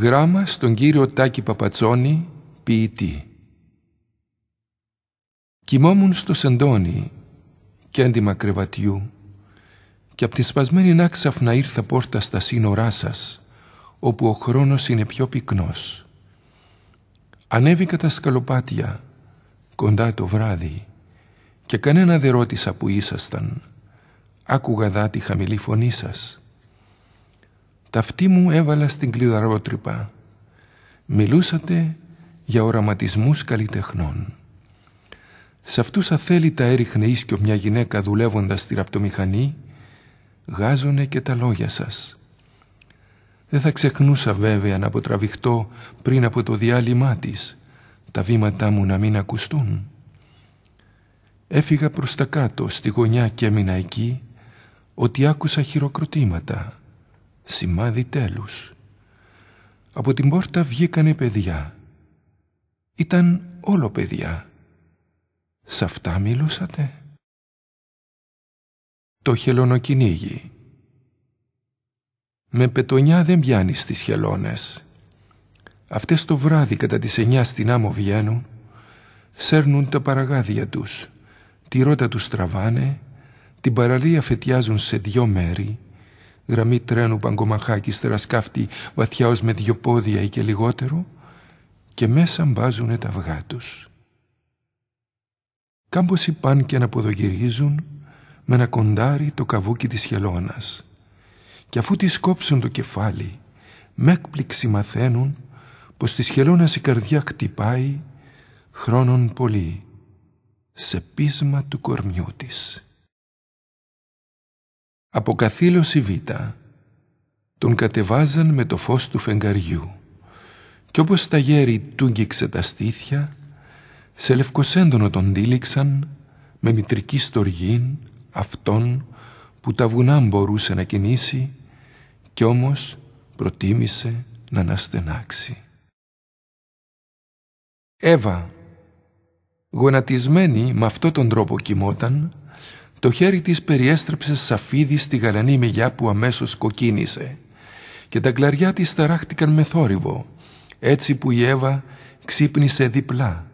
Γράμμα στον κύριο Τάκη Παπατσόνη, ποιητή. Κοιμόμουν στο σεντόνι, κέντημα κρεβατιού, και από τη σπασμένη να ήρθα πόρτα στα σύνορά σας, όπου ο χρόνος είναι πιο πυκνός. Ανέβηκα τα σκαλοπάτια, κοντά το βράδυ, και κανένα δεν ρώτησα που ήσασταν. Άκουγα τη χαμηλή φωνή σας Ταυτή μου έβαλα στην κλειδαρότρυπα. Μιλούσατε για οραματισμούς καλλιτεχνών. Σε αυτούς αθέλητα έριχνε ίσκιο μια γυναίκα δουλεύοντας στη ραπτομηχανή, γάζωνε και τα λόγια σας. Δεν θα ξεχνούσα βέβαια να αποτραβηχτώ πριν από το διάλειμμά της. τα βήματά μου να μην ακουστούν. Έφυγα προς τα κάτω, στη γωνιά και έμεινα εκεί, ότι άκουσα χειροκροτήματα σημάδι τέλους. Από την πόρτα βγήκανε παιδιά. Ήταν όλο παιδιά. Σ' αυτά μιλούσατε. Το χελονοκυνήγι. Με πετονιά δεν πιάνει τις χελώνες. Αυτές το βράδυ κατά τις εννιά στην άμμο βγαίνουν, σέρνουν τα παραγάδια τους, τη ρότα τους τραβάνε, την παραλία φετιάζουν σε δυο μέρη, γραμμή τρένου παγκομαχάκι στερασκάφτη βαθιά ως με δυο πόδια ή και λιγότερο και μέσα μπάζουνε τα αυγά τους. Κάμποσοι πάν και ποδογυρίζουν με ένα κοντάρι το καβούκι της χελώνας και αφού τη κόψουν το κεφάλι με έκπληξη μαθαίνουν πως της χελώνας η καρδιά χτυπάει χρόνων πολύ σε πείσμα του κορμιού της. Αποκαθήλωση Β. Τον κατεβάζαν με το φως του φεγγαριού κι όπως τα γέρι τούγγιξε τα στήθια σε λευκοσέντονο τον τήληξαν με μητρική στοργή αυτόν που τα βουνά μπορούσε να κινήσει κι όμως προτίμησε να αναστενάξει. Εύα, γονατισμένη με αυτόν τον τρόπο κοιμόταν το χέρι της περιέστρεψε σαφίδι στη γαλανή μεγιά που αμέσως κοκκίνησε και τα κλαριά της ταράχτηκαν με θόρυβο, έτσι που η Εύα ξύπνησε διπλά